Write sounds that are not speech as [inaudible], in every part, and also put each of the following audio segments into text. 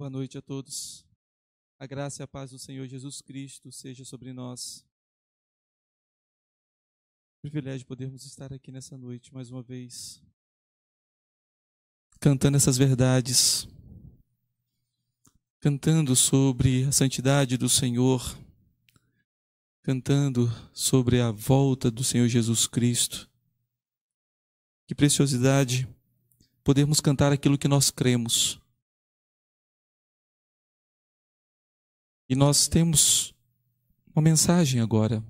Boa noite a todos. A graça e a paz do Senhor Jesus Cristo seja sobre nós. Privilégio podermos estar aqui nessa noite mais uma vez, cantando essas verdades, cantando sobre a santidade do Senhor, cantando sobre a volta do Senhor Jesus Cristo. Que preciosidade podermos cantar aquilo que nós cremos E nós temos uma mensagem agora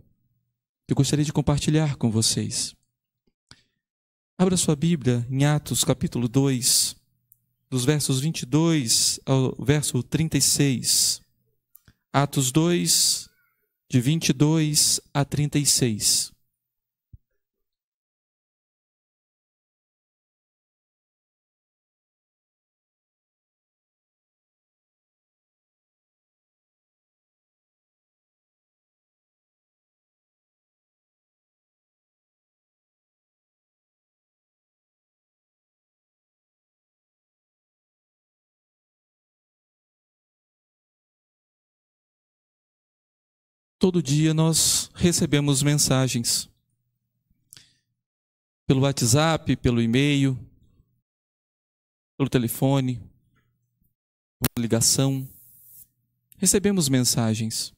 que eu gostaria de compartilhar com vocês. Abra sua Bíblia em Atos capítulo 2, dos versos 22 ao verso 36. Atos 2, de 22 a 36. todo dia nós recebemos mensagens pelo WhatsApp, pelo e-mail, pelo telefone, por ligação. Recebemos mensagens.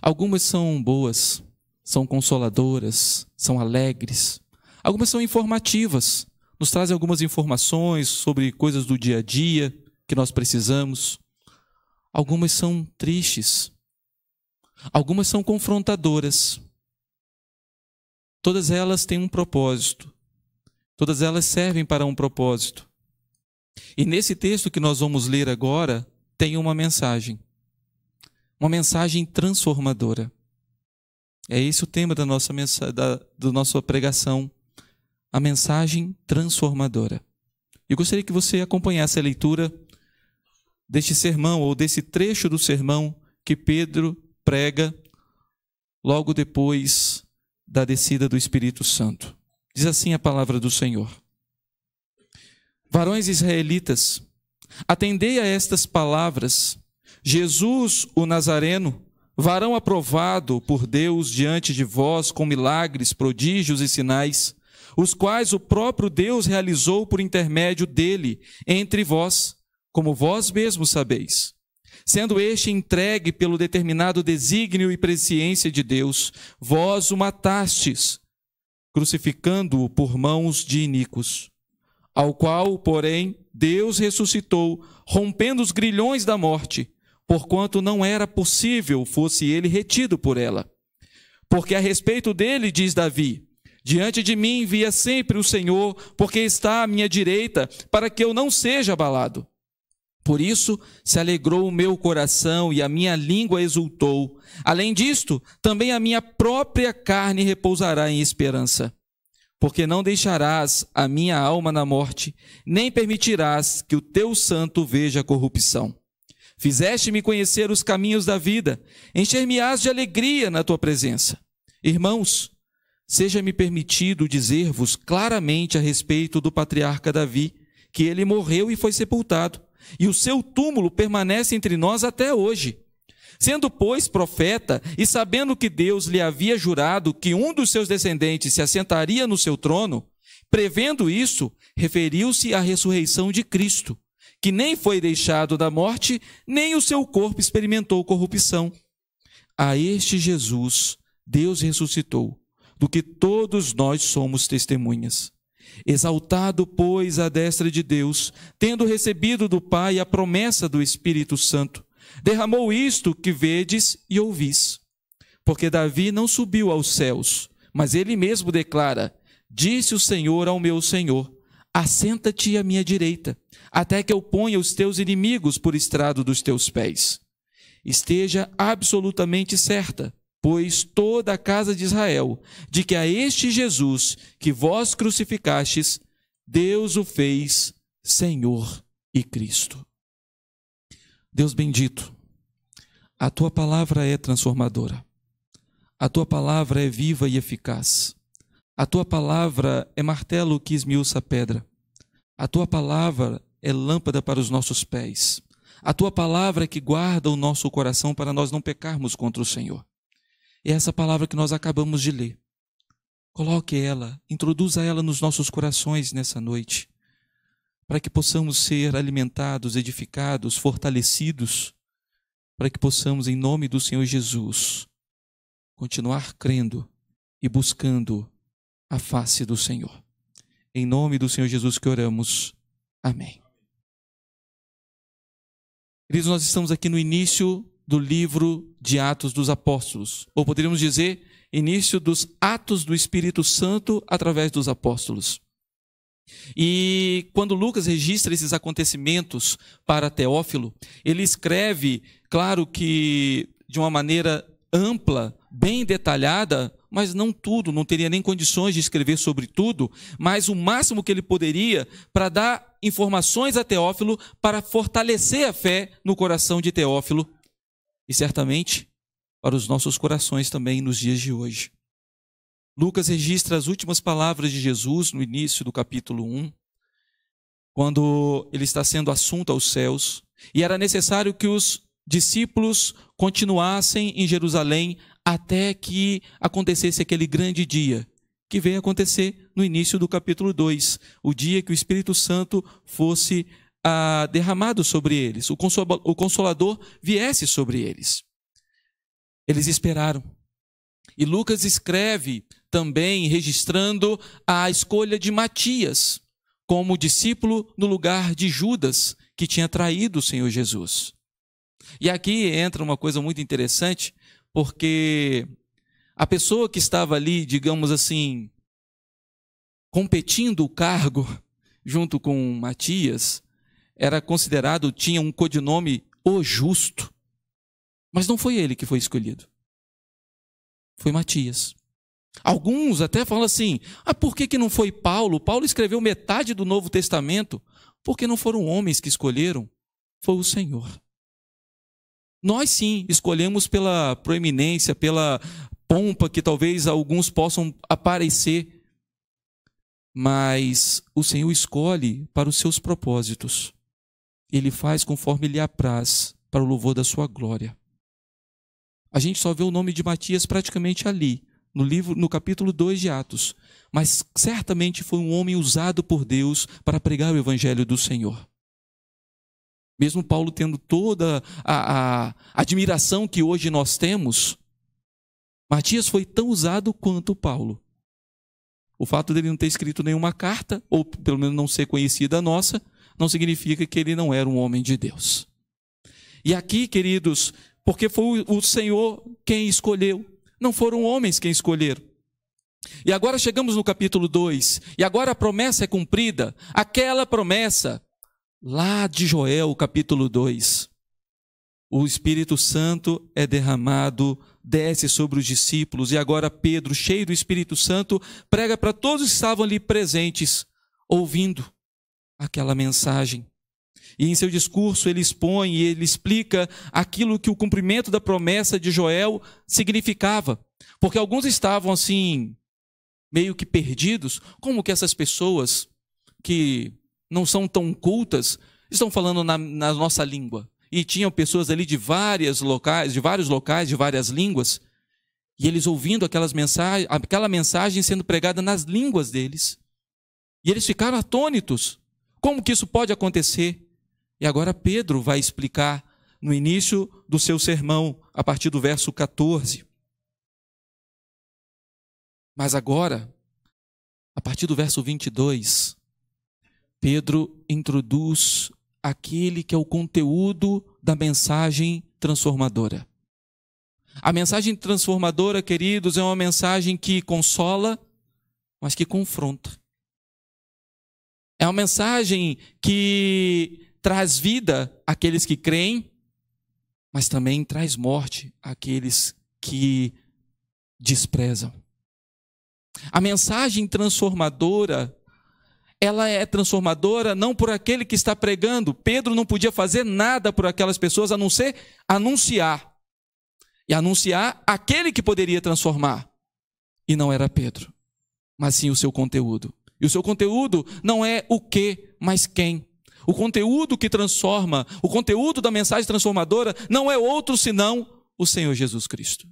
Algumas são boas, são consoladoras, são alegres. Algumas são informativas, nos trazem algumas informações sobre coisas do dia a dia que nós precisamos. Algumas são tristes, Algumas são confrontadoras. Todas elas têm um propósito. Todas elas servem para um propósito. E nesse texto que nós vamos ler agora, tem uma mensagem. Uma mensagem transformadora. É esse o tema da nossa, da, da nossa pregação. A mensagem transformadora. Eu gostaria que você acompanhasse a leitura deste sermão ou desse trecho do sermão que Pedro prega logo depois da descida do Espírito Santo. Diz assim a palavra do Senhor: Varões israelitas, atendei a estas palavras. Jesus, o Nazareno, varão aprovado por Deus diante de vós com milagres, prodígios e sinais, os quais o próprio Deus realizou por intermédio dele entre vós, como vós mesmos sabeis sendo este entregue pelo determinado desígnio e presciência de Deus, vós o matastes, crucificando-o por mãos de iníquos, ao qual, porém, Deus ressuscitou, rompendo os grilhões da morte, porquanto não era possível fosse ele retido por ela. Porque a respeito dele, diz Davi, Diante de mim via sempre o Senhor, porque está à minha direita, para que eu não seja abalado. Por isso se alegrou o meu coração e a minha língua exultou. Além disto, também a minha própria carne repousará em esperança. Porque não deixarás a minha alma na morte, nem permitirás que o teu santo veja corrupção. Fizeste-me conhecer os caminhos da vida, encher-me-ás de alegria na tua presença. Irmãos, seja-me permitido dizer-vos claramente a respeito do patriarca Davi, que ele morreu e foi sepultado e o seu túmulo permanece entre nós até hoje. Sendo, pois, profeta, e sabendo que Deus lhe havia jurado que um dos seus descendentes se assentaria no seu trono, prevendo isso, referiu-se à ressurreição de Cristo, que nem foi deixado da morte, nem o seu corpo experimentou corrupção. A este Jesus, Deus ressuscitou, do que todos nós somos testemunhas. Exaltado, pois, à destra de Deus, tendo recebido do Pai a promessa do Espírito Santo, derramou isto que vedes e ouvis. Porque Davi não subiu aos céus, mas ele mesmo declara: Disse o Senhor ao meu Senhor: Assenta-te à minha direita, até que eu ponha os teus inimigos por estrado dos teus pés. Esteja absolutamente certa pois toda a casa de Israel, de que a este Jesus que vós crucificastes, Deus o fez Senhor e Cristo. Deus bendito, a tua palavra é transformadora, a tua palavra é viva e eficaz, a tua palavra é martelo que esmiuça a pedra, a tua palavra é lâmpada para os nossos pés, a tua palavra é que guarda o nosso coração para nós não pecarmos contra o Senhor é essa palavra que nós acabamos de ler. Coloque ela, introduza ela nos nossos corações nessa noite, para que possamos ser alimentados, edificados, fortalecidos, para que possamos, em nome do Senhor Jesus, continuar crendo e buscando a face do Senhor. Em nome do Senhor Jesus que oramos. Amém. Queridos, nós estamos aqui no início do livro de Atos dos Apóstolos, ou poderíamos dizer, início dos Atos do Espírito Santo através dos apóstolos. E quando Lucas registra esses acontecimentos para Teófilo, ele escreve, claro que de uma maneira ampla, bem detalhada, mas não tudo, não teria nem condições de escrever sobre tudo, mas o máximo que ele poderia para dar informações a Teófilo para fortalecer a fé no coração de Teófilo e certamente para os nossos corações também nos dias de hoje. Lucas registra as últimas palavras de Jesus no início do capítulo 1, quando ele está sendo assunto aos céus, e era necessário que os discípulos continuassem em Jerusalém até que acontecesse aquele grande dia, que veio acontecer no início do capítulo 2, o dia que o Espírito Santo fosse ah, derramado sobre eles, o Consolador viesse sobre eles. Eles esperaram. E Lucas escreve também registrando a escolha de Matias como discípulo no lugar de Judas, que tinha traído o Senhor Jesus. E aqui entra uma coisa muito interessante, porque a pessoa que estava ali, digamos assim, competindo o cargo junto com Matias, era considerado, tinha um codinome O Justo. Mas não foi ele que foi escolhido. Foi Matias. Alguns até falam assim: ah, por que, que não foi Paulo? Paulo escreveu metade do Novo Testamento. Porque não foram homens que escolheram, foi o Senhor. Nós sim escolhemos pela proeminência, pela pompa que talvez alguns possam aparecer, mas o Senhor escolhe para os seus propósitos. Ele faz conforme lhe apraz, para o louvor da sua glória. A gente só vê o nome de Matias praticamente ali, no livro, no capítulo 2 de Atos, mas certamente foi um homem usado por Deus para pregar o evangelho do Senhor. Mesmo Paulo tendo toda a, a admiração que hoje nós temos, Matias foi tão usado quanto Paulo. O fato dele não ter escrito nenhuma carta, ou pelo menos não ser conhecida a nossa, não significa que ele não era um homem de Deus. E aqui, queridos, porque foi o Senhor quem escolheu, não foram homens quem escolheram. E agora chegamos no capítulo 2, e agora a promessa é cumprida, aquela promessa lá de Joel, capítulo 2. O Espírito Santo é derramado, desce sobre os discípulos, e agora Pedro, cheio do Espírito Santo, prega para todos que estavam ali presentes, ouvindo aquela mensagem. E em seu discurso ele expõe e ele explica aquilo que o cumprimento da promessa de Joel significava. Porque alguns estavam assim, meio que perdidos, como que essas pessoas que não são tão cultas estão falando na, na nossa língua. E tinham pessoas ali de várias locais, de vários locais, de várias línguas, e eles ouvindo aquelas mensagens, aquela mensagem sendo pregada nas línguas deles. E eles ficaram atônitos como que isso pode acontecer? E agora Pedro vai explicar no início do seu sermão, a partir do verso 14. Mas agora, a partir do verso 22, Pedro introduz aquele que é o conteúdo da mensagem transformadora. A mensagem transformadora, queridos, é uma mensagem que consola, mas que confronta. É uma mensagem que traz vida àqueles que creem, mas também traz morte àqueles que desprezam. A mensagem transformadora, ela é transformadora não por aquele que está pregando. Pedro não podia fazer nada por aquelas pessoas a não ser anunciar. E anunciar aquele que poderia transformar. E não era Pedro, mas sim o seu conteúdo. E o seu conteúdo não é o que, mas quem. O conteúdo que transforma, o conteúdo da mensagem transformadora não é outro senão o Senhor Jesus Cristo.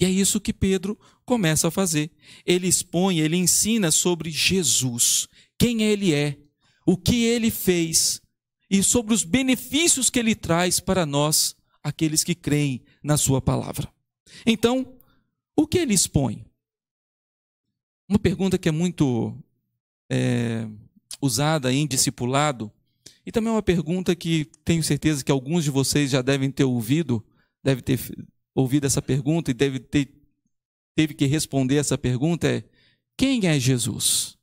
E é isso que Pedro começa a fazer. Ele expõe, ele ensina sobre Jesus, quem ele é, o que ele fez e sobre os benefícios que ele traz para nós, aqueles que creem na sua palavra. Então, o que ele expõe? Uma pergunta que é muito é, usada em discipulado, e também é uma pergunta que tenho certeza que alguns de vocês já devem ter ouvido, deve ter ouvido essa pergunta e deve ter teve que responder essa pergunta é: quem é Jesus?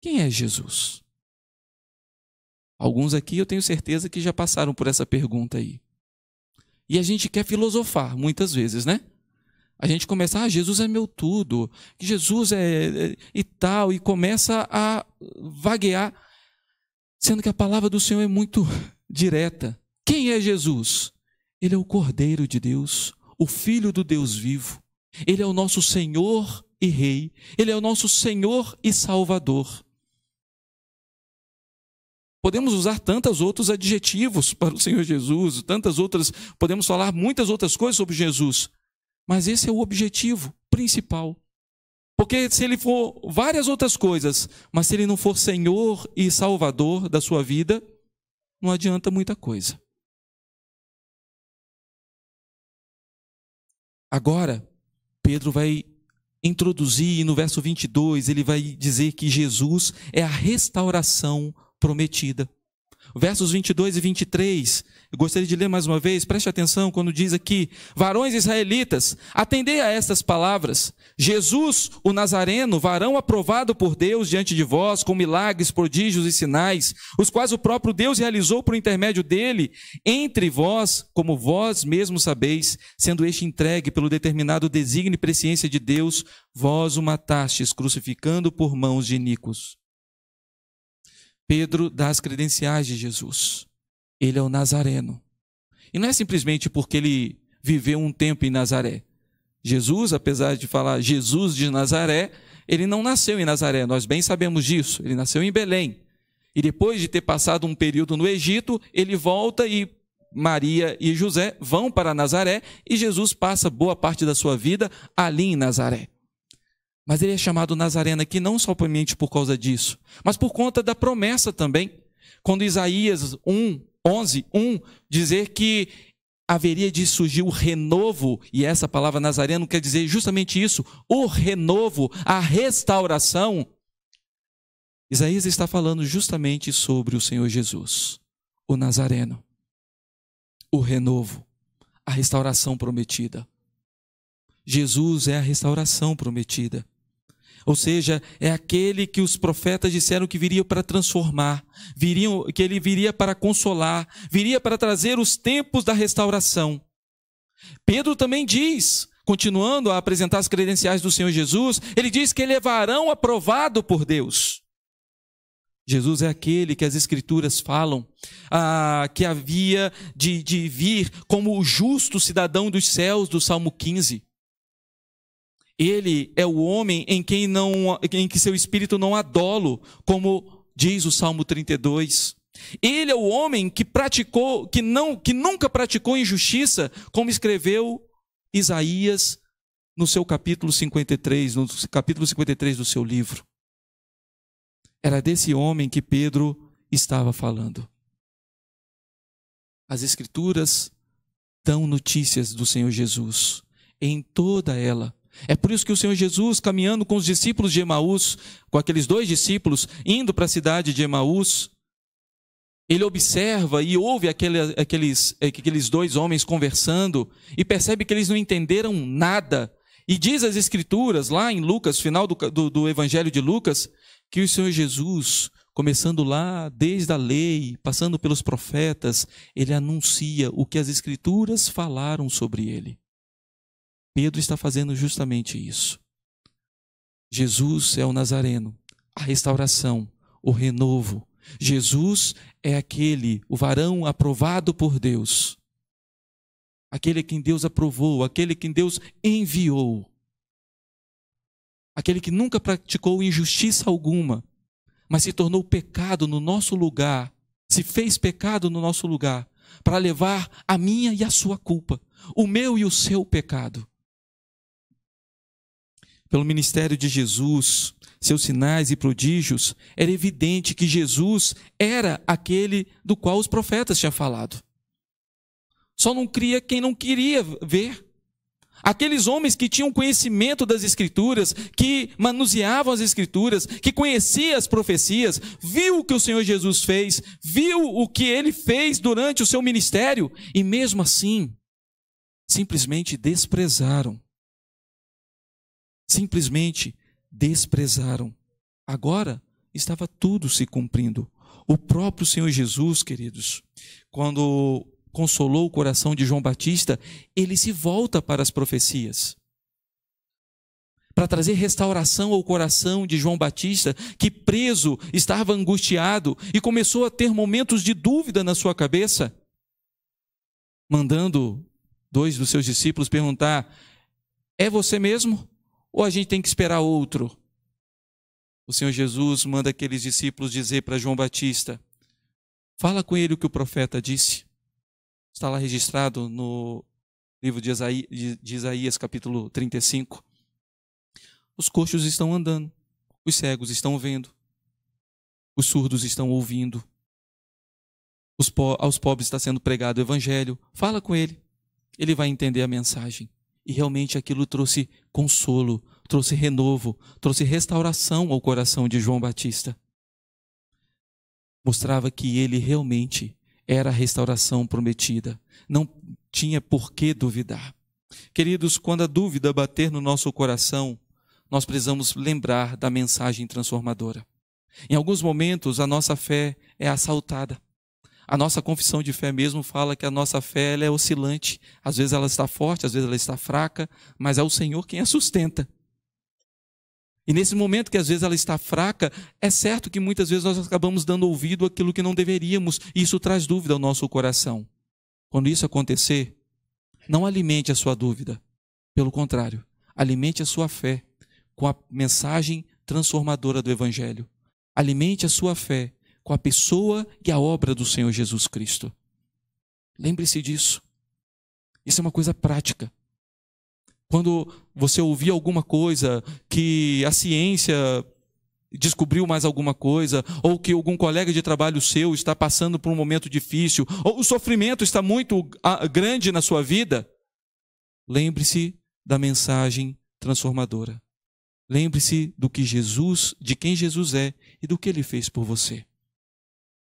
Quem é Jesus? Alguns aqui eu tenho certeza que já passaram por essa pergunta aí. E a gente quer filosofar muitas vezes, né? a gente começa, ah, Jesus é meu tudo, Jesus é, é, e tal, e começa a vaguear, sendo que a palavra do Senhor é muito [laughs] direta. Quem é Jesus? Ele é o Cordeiro de Deus, o Filho do Deus vivo. Ele é o nosso Senhor e Rei. Ele é o nosso Senhor e Salvador. Podemos usar tantos outros adjetivos [laughs] para o Senhor Jesus, tantas outras, podemos falar muitas outras coisas sobre Jesus, mas esse é o objetivo principal. Porque se ele for várias outras coisas, mas se ele não for Senhor e Salvador da sua vida, não adianta muita coisa. Agora, Pedro vai introduzir, e no verso 22, ele vai dizer que Jesus é a restauração prometida versos 22 e 23. Eu gostaria de ler mais uma vez, preste atenção quando diz aqui: Varões israelitas, atendei a estas palavras. Jesus, o Nazareno, varão aprovado por Deus diante de vós, com milagres, prodígios e sinais, os quais o próprio Deus realizou por intermédio dele, entre vós, como vós mesmos sabeis, sendo este entregue pelo determinado designio e presciência de Deus, vós o matastes, crucificando por mãos de Nicos. Pedro dá as credenciais de Jesus. Ele é o Nazareno. E não é simplesmente porque ele viveu um tempo em Nazaré. Jesus, apesar de falar Jesus de Nazaré, ele não nasceu em Nazaré, nós bem sabemos disso. Ele nasceu em Belém. E depois de ter passado um período no Egito, ele volta e Maria e José vão para Nazaré e Jesus passa boa parte da sua vida ali em Nazaré. Mas ele é chamado Nazareno aqui não somente por causa disso, mas por conta da promessa também. Quando Isaías 1, 11, 1 dizer que haveria de surgir o renovo, e essa palavra Nazareno quer dizer justamente isso, o renovo, a restauração. Isaías está falando justamente sobre o Senhor Jesus, o Nazareno, o renovo, a restauração prometida. Jesus é a restauração prometida. Ou seja, é aquele que os profetas disseram que viria para transformar, viriam, que ele viria para consolar, viria para trazer os tempos da restauração. Pedro também diz, continuando a apresentar as credenciais do Senhor Jesus, ele diz que ele é varão aprovado por Deus. Jesus é aquele que as Escrituras falam, ah, que havia de, de vir como o justo cidadão dos céus, do Salmo 15. Ele é o homem em quem, não, em que seu espírito não há dolo, como diz o Salmo 32. Ele é o homem que praticou, que não, que nunca praticou injustiça, como escreveu Isaías no seu capítulo 53, no capítulo 53 do seu livro. Era desse homem que Pedro estava falando. As escrituras dão notícias do Senhor Jesus. Em toda ela é por isso que o Senhor Jesus, caminhando com os discípulos de Emaús, com aqueles dois discípulos, indo para a cidade de Emaús, ele observa e ouve aquele, aqueles, aqueles dois homens conversando e percebe que eles não entenderam nada. E diz as Escrituras, lá em Lucas, final do, do, do Evangelho de Lucas, que o Senhor Jesus, começando lá desde a lei, passando pelos profetas, ele anuncia o que as Escrituras falaram sobre ele. Pedro está fazendo justamente isso. Jesus é o Nazareno, a restauração, o renovo. Jesus é aquele, o varão aprovado por Deus. Aquele que Deus aprovou, aquele que Deus enviou. Aquele que nunca praticou injustiça alguma, mas se tornou pecado no nosso lugar, se fez pecado no nosso lugar, para levar a minha e a sua culpa, o meu e o seu pecado. Pelo ministério de Jesus, seus sinais e prodígios, era evidente que Jesus era aquele do qual os profetas tinham falado. Só não cria quem não queria ver. Aqueles homens que tinham conhecimento das Escrituras, que manuseavam as Escrituras, que conheciam as profecias, viu o que o Senhor Jesus fez, viu o que ele fez durante o seu ministério e mesmo assim simplesmente desprezaram simplesmente desprezaram. Agora estava tudo se cumprindo. O próprio Senhor Jesus, queridos, quando consolou o coração de João Batista, ele se volta para as profecias. Para trazer restauração ao coração de João Batista, que preso estava angustiado e começou a ter momentos de dúvida na sua cabeça, mandando dois dos seus discípulos perguntar: É você mesmo? ou a gente tem que esperar outro? O Senhor Jesus manda aqueles discípulos dizer para João Batista: fala com ele o que o profeta disse. Está lá registrado no livro de Isaías, de Isaías capítulo 35. Os coxos estão andando, os cegos estão vendo, os surdos estão ouvindo, po aos pobres está sendo pregado o evangelho. Fala com ele, ele vai entender a mensagem. E realmente aquilo trouxe consolo, trouxe renovo, trouxe restauração ao coração de João Batista. Mostrava que ele realmente era a restauração prometida. Não tinha por que duvidar. Queridos, quando a dúvida bater no nosso coração, nós precisamos lembrar da mensagem transformadora. Em alguns momentos, a nossa fé é assaltada. A nossa confissão de fé mesmo fala que a nossa fé é oscilante. Às vezes ela está forte, às vezes ela está fraca, mas é o Senhor quem a sustenta. E nesse momento que às vezes ela está fraca, é certo que muitas vezes nós acabamos dando ouvido àquilo que não deveríamos, e isso traz dúvida ao nosso coração. Quando isso acontecer, não alimente a sua dúvida. Pelo contrário, alimente a sua fé com a mensagem transformadora do Evangelho. Alimente a sua fé com a pessoa e a obra do Senhor Jesus Cristo. Lembre-se disso. Isso é uma coisa prática. Quando você ouvir alguma coisa que a ciência descobriu mais alguma coisa, ou que algum colega de trabalho seu está passando por um momento difícil, ou o sofrimento está muito grande na sua vida, lembre-se da mensagem transformadora. Lembre-se do que Jesus, de quem Jesus é e do que ele fez por você.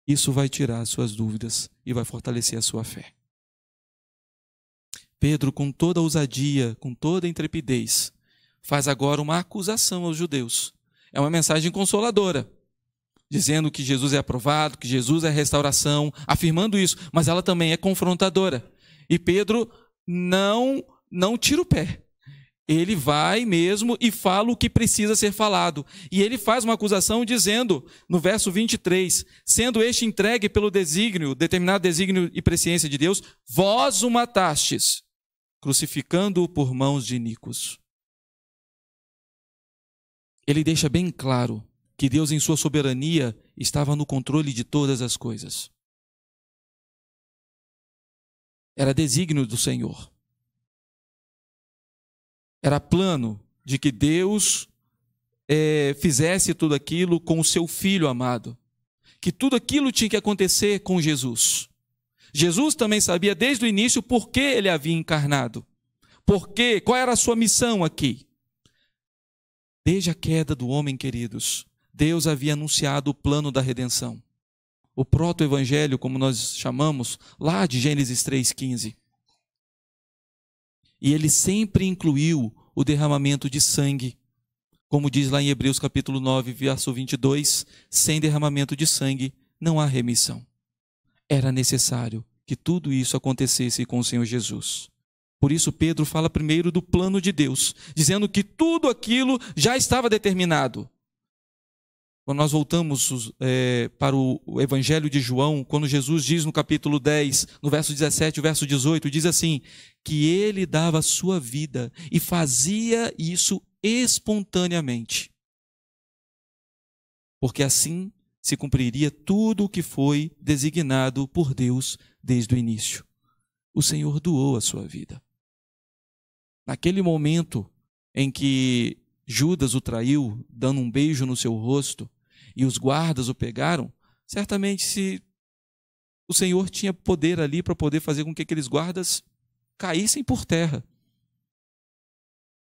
Isso vai tirar as suas dúvidas e vai fortalecer a sua fé. Pedro, com toda ousadia, com toda intrepidez, faz agora uma acusação aos judeus. É uma mensagem consoladora, dizendo que Jesus é aprovado, que Jesus é restauração, afirmando isso, mas ela também é confrontadora. E Pedro não não tira o pé. Ele vai mesmo e fala o que precisa ser falado. E ele faz uma acusação dizendo, no verso 23, sendo este entregue pelo desígnio, determinado desígnio e presciência de Deus, vós o matastes, crucificando-o por mãos de Nicos. Ele deixa bem claro que Deus, em sua soberania, estava no controle de todas as coisas. Era desígnio do Senhor. Era plano de que Deus é, fizesse tudo aquilo com o seu filho amado. Que tudo aquilo tinha que acontecer com Jesus. Jesus também sabia desde o início por que ele havia encarnado. Por quê? Qual era a sua missão aqui? Desde a queda do homem, queridos, Deus havia anunciado o plano da redenção. O proto-evangelho, como nós chamamos, lá de Gênesis 3,15. E ele sempre incluiu o derramamento de sangue. Como diz lá em Hebreus capítulo 9, verso 22, sem derramamento de sangue não há remissão. Era necessário que tudo isso acontecesse com o Senhor Jesus. Por isso, Pedro fala primeiro do plano de Deus, dizendo que tudo aquilo já estava determinado. Quando nós voltamos é, para o Evangelho de João, quando Jesus diz no capítulo 10, no verso 17 e verso 18, diz assim: que ele dava a sua vida e fazia isso espontaneamente. Porque assim se cumpriria tudo o que foi designado por Deus desde o início. O Senhor doou a sua vida. Naquele momento em que Judas o traiu, dando um beijo no seu rosto, e os guardas o pegaram, certamente se o Senhor tinha poder ali para poder fazer com que aqueles guardas caíssem por terra.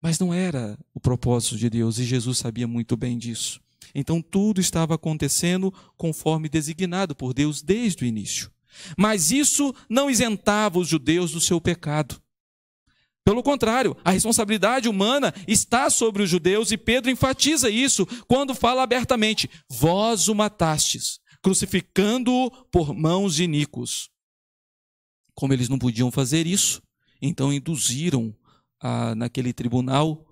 Mas não era o propósito de Deus e Jesus sabia muito bem disso. Então tudo estava acontecendo conforme designado por Deus desde o início. Mas isso não isentava os judeus do seu pecado. Pelo contrário, a responsabilidade humana está sobre os judeus e Pedro enfatiza isso quando fala abertamente: Vós o matastes, crucificando-o por mãos de Nicos. Como eles não podiam fazer isso, então induziram a, naquele tribunal,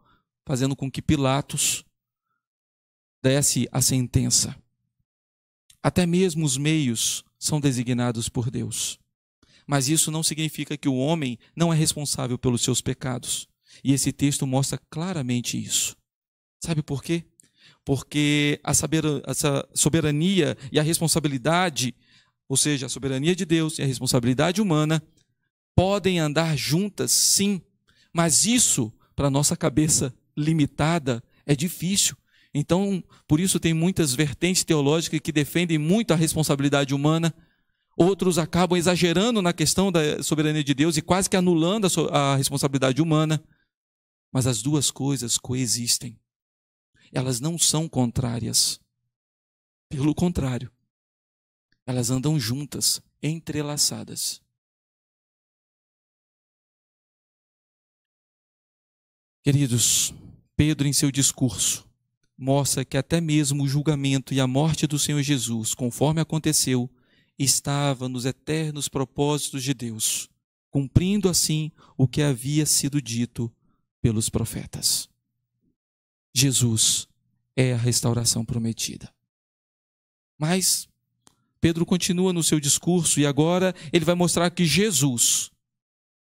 fazendo com que Pilatos desse a sentença. Até mesmo os meios são designados por Deus. Mas isso não significa que o homem não é responsável pelos seus pecados. E esse texto mostra claramente isso. Sabe por quê? Porque a, saber, a soberania e a responsabilidade, ou seja, a soberania de Deus e a responsabilidade humana, podem andar juntas, sim, mas isso, para nossa cabeça limitada, é difícil. Então, por isso tem muitas vertentes teológicas que defendem muito a responsabilidade humana, Outros acabam exagerando na questão da soberania de Deus e quase que anulando a, so a responsabilidade humana. Mas as duas coisas coexistem. Elas não são contrárias. Pelo contrário, elas andam juntas, entrelaçadas. Queridos, Pedro, em seu discurso, mostra que até mesmo o julgamento e a morte do Senhor Jesus, conforme aconteceu, estava nos eternos propósitos de Deus, cumprindo assim o que havia sido dito pelos profetas. Jesus é a restauração prometida. Mas Pedro continua no seu discurso e agora ele vai mostrar que Jesus,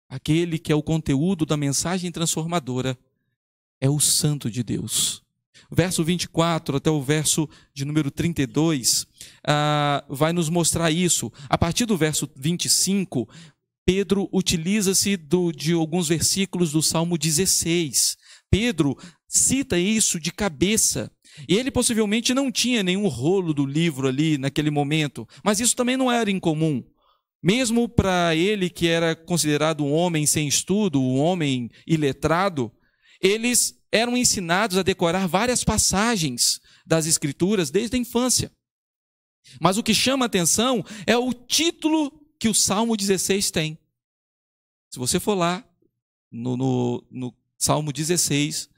aquele que é o conteúdo da mensagem transformadora, é o Santo de Deus, verso 24 até o verso de número 32, uh, ah, vai nos mostrar isso. A partir do verso 25, Pedro utiliza-se de alguns versículos do Salmo 16. Pedro cita isso de cabeça. E ele possivelmente não tinha nenhum rolo do livro ali naquele momento, mas isso também não era incomum. Mesmo para ele, que era considerado um homem sem estudo, um homem iletrado, eles eram ensinados a decorar várias passagens das Escrituras desde a infância. Mas o que chama atenção é o título que o Salmo 16 tem. Se você for lá no, no, no Salmo 16,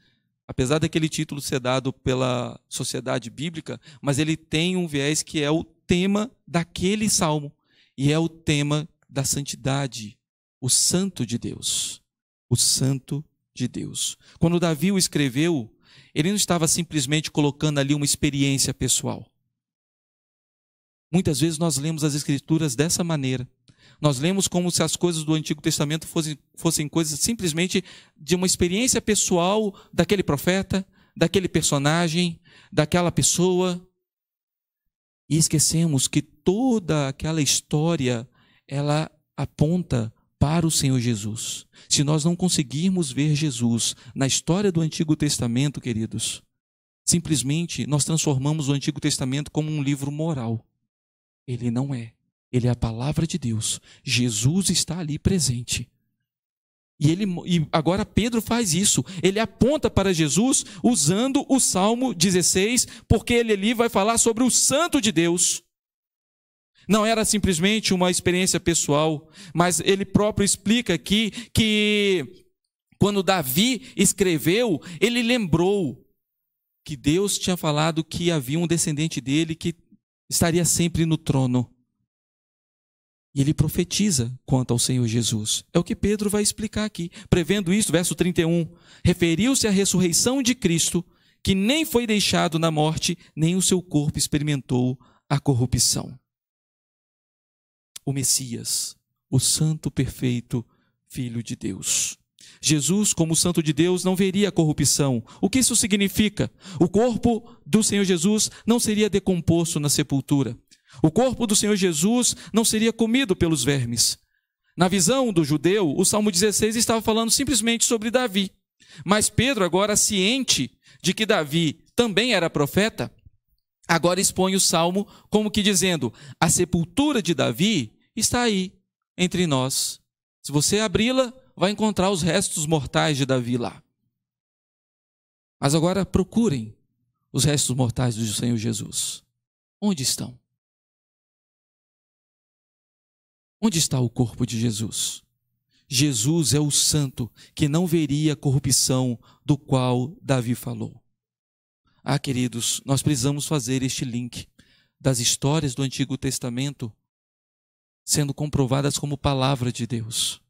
apesar daquele título ser dado pela sociedade bíblica, mas ele tem um viés que é o tema daquele salmo e é o tema da santidade, o santo de Deus, o santo de Deus. Quando Davi o escreveu, ele não estava simplesmente colocando ali uma experiência pessoal. Muitas vezes nós lemos as Escrituras dessa maneira. Nós lemos como se as coisas do Antigo Testamento fossem, fossem coisas simplesmente de uma experiência pessoal daquele profeta, daquele personagem, daquela pessoa. E esquecemos que toda aquela história ela aponta para o Senhor Jesus. Se nós não conseguirmos ver Jesus na história do Antigo Testamento, queridos, simplesmente nós transformamos o Antigo Testamento como um livro moral. Ele não é. Ele é a palavra de Deus. Jesus está ali presente. E, ele, e agora Pedro faz isso. Ele aponta para Jesus usando o Salmo 16, porque ele ali vai falar sobre o Santo de Deus. Não era simplesmente uma experiência pessoal, mas ele próprio explica aqui que quando Davi escreveu, ele lembrou que Deus tinha falado que havia um descendente dele que estaria sempre no trono. E ele profetiza quanto ao Senhor Jesus. É o que Pedro vai explicar aqui. Prevendo isso, verso 31, referiu-se à ressurreição de Cristo, que nem foi deixado na morte, nem o seu corpo experimentou a corrupção o Messias, o santo perfeito Filho de Deus. Jesus, como santo de Deus, não veria corrupção. O que isso significa? O corpo do Senhor Jesus não seria decomposto na sepultura. O corpo do Senhor Jesus não seria comido pelos vermes. Na visão do judeu, o Salmo 16 estava falando simplesmente sobre Davi. Mas Pedro, agora ciente de que Davi também era profeta, agora expõe o salmo como que dizendo: a sepultura de Davi está aí entre nós. Se você abri-la, vai encontrar os restos mortais de Davi lá. Mas agora procurem os restos mortais do Senhor Jesus. Onde estão? Onde está o corpo de Jesus? Jesus é o santo que não veria a corrupção do qual Davi falou. Ah, queridos, nós precisamos fazer este link das histórias do Antigo Testamento sendo comprovadas como palavra de Deus.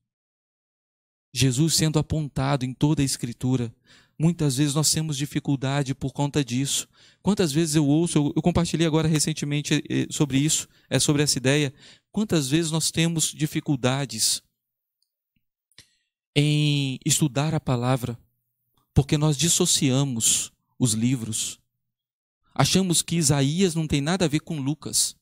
Jesus sendo apontado em toda a Escritura. Muitas vezes nós temos dificuldade por conta disso. Quantas vezes eu ouço, eu, eu compartilhei agora recentemente eh, sobre isso, é sobre essa ideia. Quantas vezes nós temos dificuldades em estudar a palavra, porque nós dissociamos os livros. Achamos que Isaías não tem nada a ver com Lucas.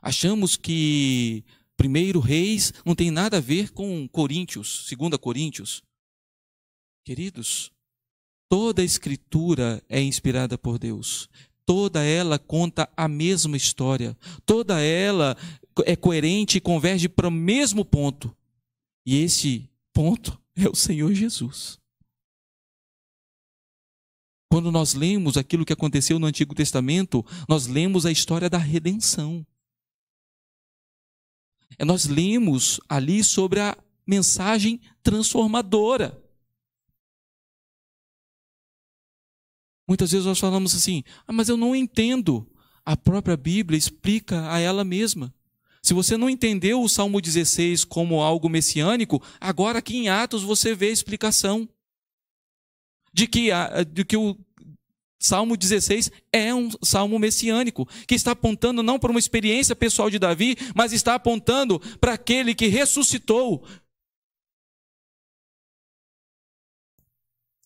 Achamos que Primeiro Reis não tem nada a ver com Coríntios, segunda Coríntios. Queridos, toda a escritura é inspirada por Deus. Toda ela conta a mesma história. Toda ela é coerente e converge para o mesmo ponto. E esse ponto é o Senhor Jesus. Quando nós lemos aquilo que aconteceu no Antigo Testamento, nós lemos a história da redenção. É, nós lemos ali sobre a mensagem transformadora. Muitas vezes nós falamos assim, ah, mas eu não entendo. A própria Bíblia explica a ela mesma. Se você não entendeu o Salmo 16 como algo messiânico, agora aqui em Atos você vê a explicação de que, de que o Salmo 16 é um salmo messiânico, que está apontando não para uma experiência pessoal de Davi, mas está apontando para aquele que ressuscitou.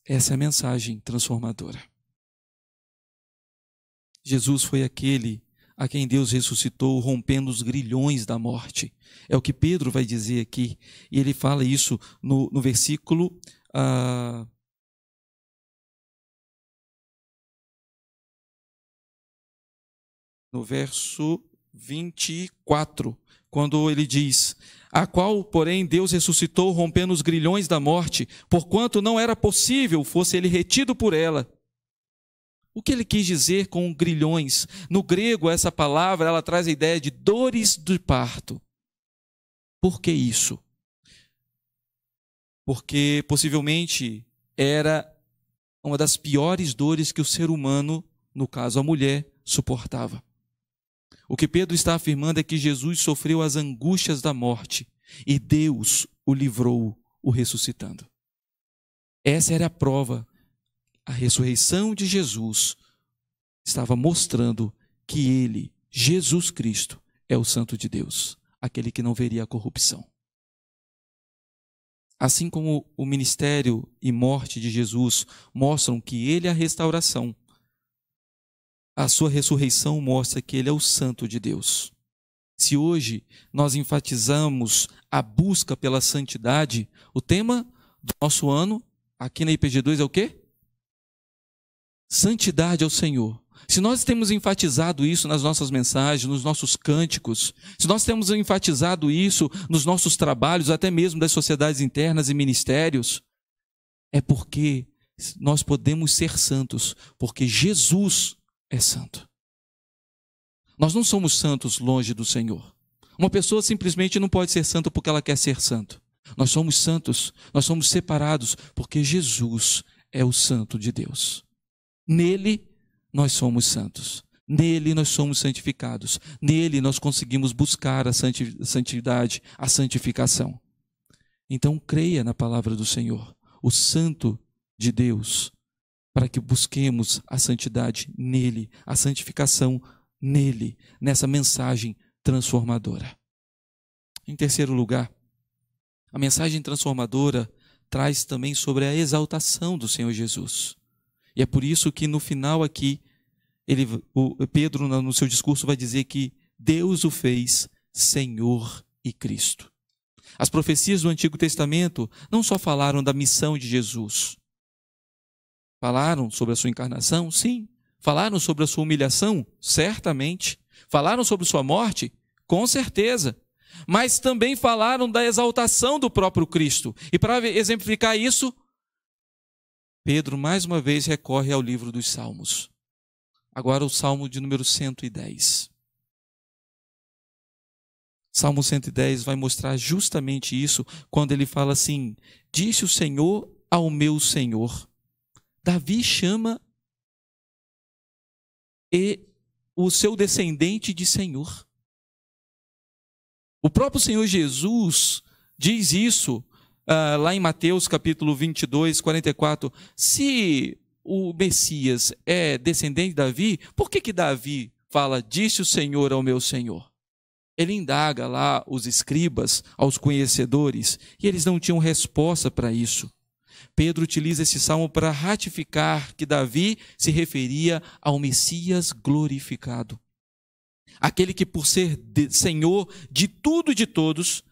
Essa é a mensagem transformadora. Jesus foi aquele a quem Deus ressuscitou, rompendo os grilhões da morte. É o que Pedro vai dizer aqui. E ele fala isso no, no versículo. Uh, no verso 24, quando ele diz: A qual, porém, Deus ressuscitou, rompendo os grilhões da morte, porquanto não era possível fosse ele retido por ela. O que ele quis dizer com grilhões? No grego, essa palavra ela traz a ideia de dores do parto. Por que isso? Porque possivelmente era uma das piores dores que o ser humano, no caso a mulher, suportava. O que Pedro está afirmando é que Jesus sofreu as angústias da morte e Deus o livrou, o ressuscitando. Essa era a prova. A ressurreição de Jesus estava mostrando que ele, Jesus Cristo, é o Santo de Deus, aquele que não veria a corrupção. Assim como o ministério e morte de Jesus mostram que ele é a restauração, a sua ressurreição mostra que ele é o santo de Deus. Se hoje nós enfatizamos a busca pela santidade, o tema do nosso ano aqui na IPG2 é o quê? Santidade ao Senhor. Se nós temos enfatizado isso nas nossas mensagens, nos nossos cânticos, se nós temos enfatizado isso nos nossos trabalhos, até mesmo das sociedades internas e ministérios, é porque nós podemos ser santos, porque Jesus é santo. Nós não somos santos longe do Senhor. Uma pessoa simplesmente não pode ser santa porque ela quer ser santo. Nós somos santos, nós somos separados porque Jesus é o santo de Deus. Nele nós somos santos. Nele nós somos santificados. Nele nós conseguimos buscar a santidade, a santificação. Então creia na palavra do Senhor. O santo de Deus para que busquemos a santidade nele, a santificação nele, nessa mensagem transformadora. Em terceiro lugar, a mensagem transformadora traz também sobre a exaltação do Senhor Jesus. E é por isso que no final aqui, ele, o, Pedro, no seu discurso, vai dizer que Deus o fez Senhor e Cristo. As profecias do Antigo Testamento não só falaram da missão de Jesus, Falaram sobre a sua encarnação? Sim. Falaram sobre a sua humilhação? Certamente. Falaram sobre sua morte? Com certeza. Mas também falaram da exaltação do próprio Cristo. E para exemplificar isso, Pedro mais uma vez recorre ao livro dos Salmos. Agora o Salmo de número 110. Salmo 110 vai mostrar justamente isso quando ele fala assim: Disse o Senhor ao meu Senhor: Davi chama e o seu descendente de Senhor. O próprio Senhor Jesus diz isso uh, lá em Mateus capítulo 22, 44. Se o Messias é descendente de Davi, por que, que Davi fala, disse o Senhor ao meu Senhor? Ele indaga lá os escribas, aos conhecedores, e eles não tinham resposta para isso. Pedro utiliza esse salmo para ratificar que Davi se referia ao Messias glorificado. Aquele que, por ser de Senhor de tudo e de todos,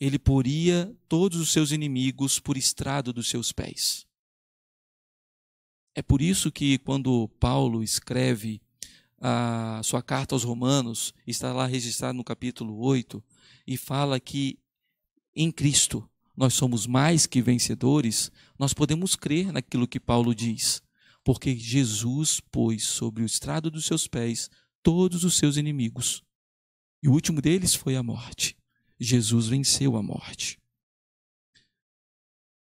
ele poria todos os seus inimigos por estrado dos seus pés. É por isso que, quando Paulo escreve a sua carta aos Romanos, está lá registrado no capítulo 8, e fala que em Cristo nós somos mais que vencedores, nós podemos crer naquilo que Paulo diz. Porque Jesus pôs sobre o estrado dos seus pés todos os seus inimigos. E o último deles foi a morte. Jesus venceu a morte.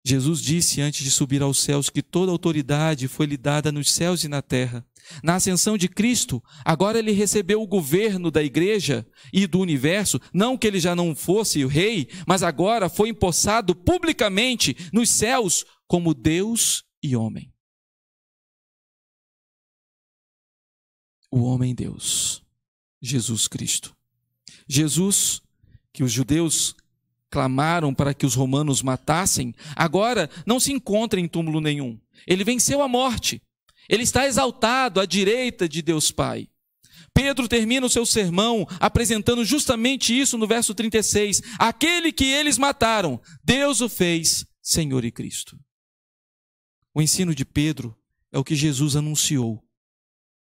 Jesus disse antes de subir aos céus que toda autoridade foi lhe dada nos céus e na terra. Na ascensão de Cristo, agora ele recebeu o governo da igreja e do universo, não que ele já não fosse o rei, mas agora foi empossado publicamente nos céus como Deus e homem. O homem Deus, Jesus Cristo. Jesus, que os judeus clamaram para que os romanos matassem, agora não se encontra em túmulo nenhum. Ele venceu a morte. Ele está exaltado à direita de Deus Pai. Pedro termina o seu sermão apresentando justamente isso no verso 36. Aquele que eles mataram, Deus o fez Senhor e Cristo. O ensino de Pedro é o que Jesus anunciou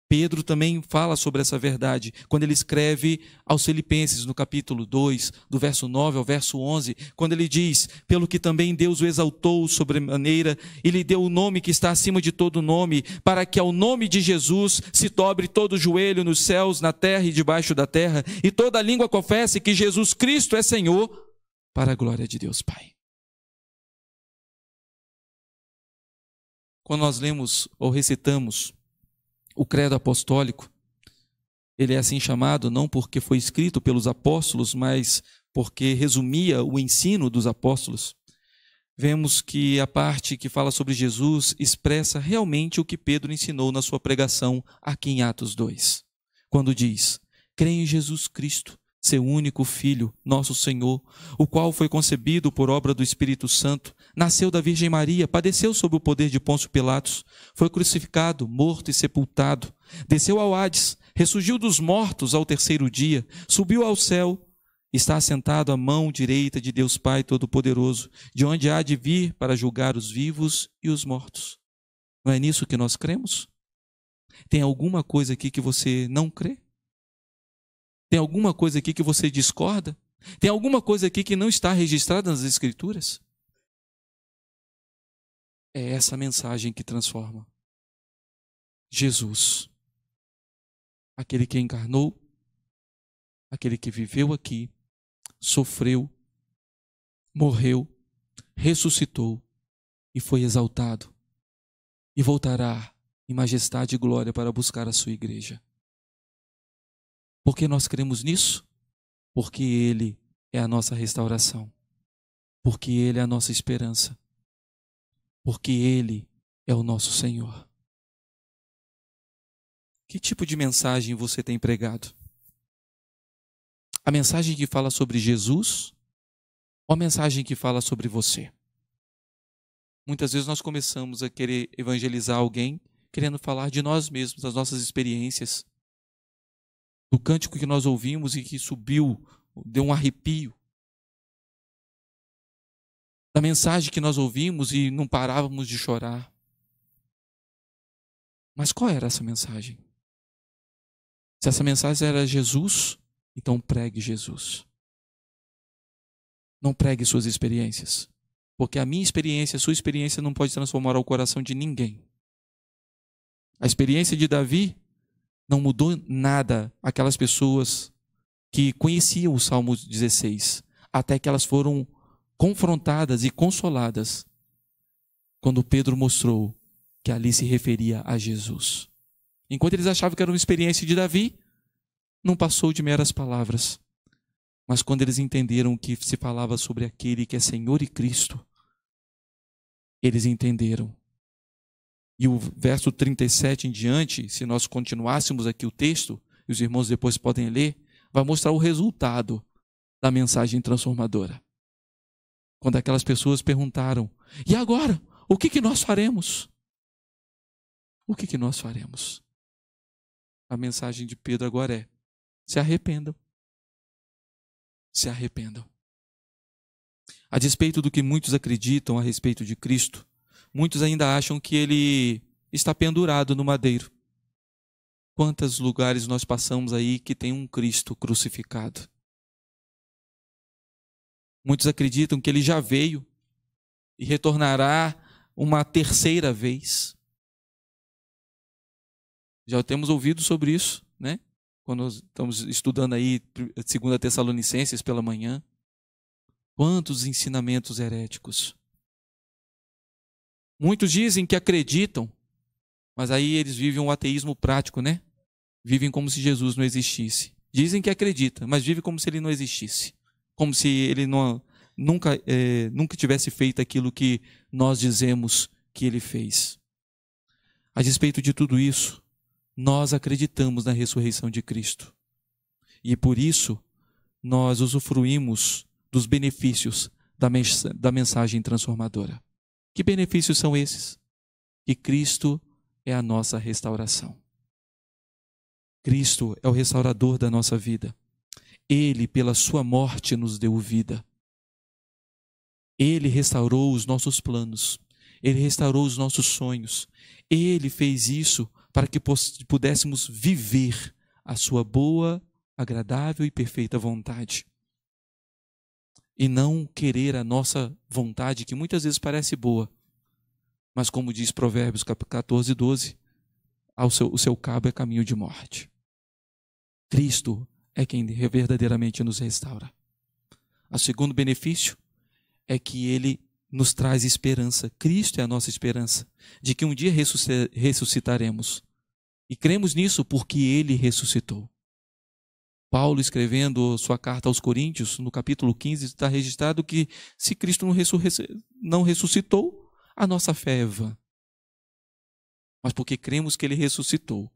Pedro também fala sobre essa verdade quando ele escreve aos Filipenses, no capítulo 2, do verso 9 ao verso 11, quando ele diz: Pelo que também Deus o exaltou sobremaneira e lhe deu o nome que está acima de todo nome, para que ao nome de Jesus se dobre todo joelho nos céus, na terra e debaixo da terra, e toda língua confesse que Jesus Cristo é Senhor, para a glória de Deus Pai. Quando nós lemos ou recitamos o credo apostólico, ele é assim chamado não porque foi escrito pelos apóstolos, mas porque resumia o ensino dos apóstolos. Vemos que a parte que fala sobre Jesus expressa realmente o que Pedro ensinou na sua pregação aqui em Atos 2, quando diz: creia em Jesus Cristo, seu único Filho, nosso Senhor, o qual foi concebido por obra do Espírito Santo, nasceu da Virgem Maria, padeceu sob o poder de Pôncio Pilatos, foi crucificado, morto e sepultado, desceu ao Hades, ressurgiu dos mortos ao terceiro dia, subiu ao céu, está assentado à mão direita de Deus Pai Todo-Poderoso, de onde há de vir para julgar os vivos e os mortos. Não é nisso que nós cremos? Tem alguma coisa aqui que você não crê? Tem alguma coisa aqui que você discorda? Tem alguma coisa aqui que não está registrada nas Escrituras? É essa mensagem que transforma. Jesus, aquele que encarnou, aquele que viveu aqui, sofreu, morreu, ressuscitou e foi exaltado, e voltará em majestade e glória para buscar a sua igreja. Por que nós cremos nisso? Porque Ele é a nossa restauração. Porque Ele é a nossa esperança. Porque Ele é o nosso Senhor. Que tipo de mensagem você tem pregado? A mensagem que fala sobre Jesus ou a mensagem que fala sobre você? Muitas vezes nós começamos a querer evangelizar alguém querendo falar de nós mesmos, das nossas experiências, do cântico que nós ouvimos e que subiu, deu um arrepio. Da mensagem que nós ouvimos e não parávamos de chorar. Mas qual era essa mensagem? Se essa mensagem era Jesus, então pregue Jesus. Não pregue suas experiências. Porque a minha experiência, a sua experiência não pode transformar o coração de ninguém. A experiência de Davi não mudou nada aquelas pessoas que conheciam o Salmo 16, até que elas foram confrontadas e consoladas quando Pedro mostrou que ali se referia a Jesus. Enquanto eles achavam que era uma experiência de Davi, não passou de meras palavras. Mas quando eles entenderam que se falava sobre aquele que é Senhor e Cristo, eles entenderam e o verso 37 em diante, se nós continuássemos aqui o texto, e os irmãos depois podem ler, vai mostrar o resultado da mensagem transformadora. Quando aquelas pessoas perguntaram: e agora? O que, que nós faremos? O que, que nós faremos? A mensagem de Pedro agora é: se arrependam. Se arrependam. A despeito do que muitos acreditam a respeito de Cristo, Muitos ainda acham que ele está pendurado no madeiro. Quantos lugares nós passamos aí que tem um Cristo crucificado? Muitos acreditam que ele já veio e retornará uma terceira vez. Já temos ouvido sobre isso, né? Quando estamos estudando aí segunda Tessalonicenses pela manhã. Quantos ensinamentos heréticos Muitos dizem que acreditam, mas aí eles vivem um ateísmo prático, né? Vivem como se Jesus não existisse. Dizem que acreditam, mas vivem como se ele não existisse. Como se ele não, nunca, é, nunca tivesse feito aquilo que nós dizemos que ele fez. A despeito de tudo isso, nós acreditamos na ressurreição de Cristo. E por isso, nós usufruímos dos benefícios da mensagem transformadora. Que benefícios são esses? Que Cristo é a nossa restauração. Cristo é o restaurador da nossa vida. Ele, pela sua morte, nos deu vida. Ele restaurou os nossos planos. Ele restaurou os nossos sonhos. Ele fez isso para que pudéssemos viver a sua boa, agradável e perfeita vontade e não querer a nossa vontade, que muitas vezes parece boa. Mas como diz Provérbios 14, 12, ao seu, o seu cabo é caminho de morte. Cristo é quem verdadeiramente nos restaura. O segundo benefício é que ele nos traz esperança. Cristo é a nossa esperança de que um dia ressuscitaremos. E cremos nisso porque ele ressuscitou. Paulo, escrevendo sua carta aos Coríntios, no capítulo 15, está registrado que se Cristo não ressuscitou, a nossa fé é vã. Mas porque cremos que ele ressuscitou,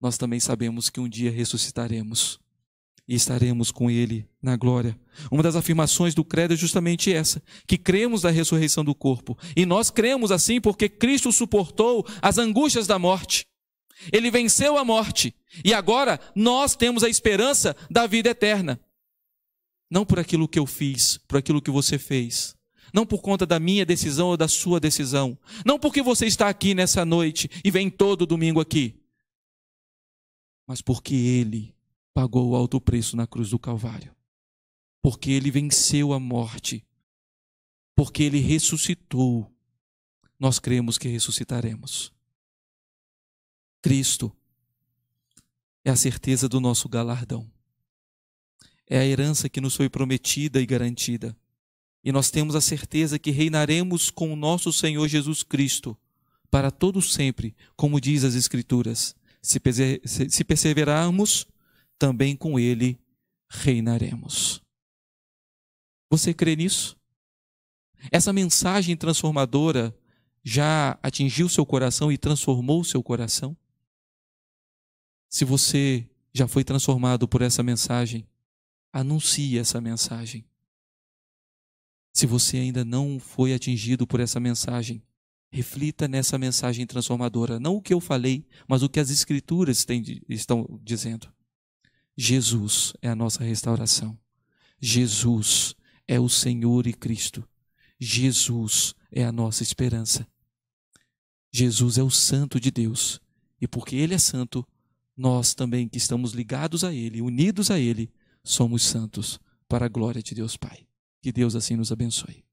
nós também sabemos que um dia ressuscitaremos e estaremos com ele na glória. Uma das afirmações do credo é justamente essa, que cremos da ressurreição do corpo. E nós cremos assim porque Cristo suportou as angústias da morte. Ele venceu a morte e agora nós temos a esperança da vida eterna. Não por aquilo que eu fiz, por aquilo que você fez. Não por conta da minha decisão ou da sua decisão. Não porque você está aqui nessa noite e vem todo domingo aqui. Mas porque Ele pagou o alto preço na cruz do Calvário. Porque Ele venceu a morte. Porque Ele ressuscitou. Nós cremos que ressuscitaremos. Cristo é a certeza do nosso galardão. É a herança que nos foi prometida e garantida. E nós temos a certeza que reinaremos com o nosso Senhor Jesus Cristo para todo sempre, como diz as Escrituras. Se, perseverarmos, também com Ele reinaremos. Você crê nisso? Essa mensagem transformadora já atingiu seu coração e transformou seu coração? Se você já foi transformado por essa mensagem, anuncie essa mensagem. Se você ainda não foi atingido por essa mensagem, reflita nessa mensagem transformadora. Não o que eu falei, mas o que as Escrituras têm, estão dizendo. Jesus é a nossa restauração. Jesus é o Senhor e Cristo. Jesus é a nossa esperança. Jesus é o Santo de Deus. E porque Ele é santo, nós também que estamos ligados a Ele, unidos a Ele, somos santos para a glória de Deus Pai. Que Deus assim nos abençoe.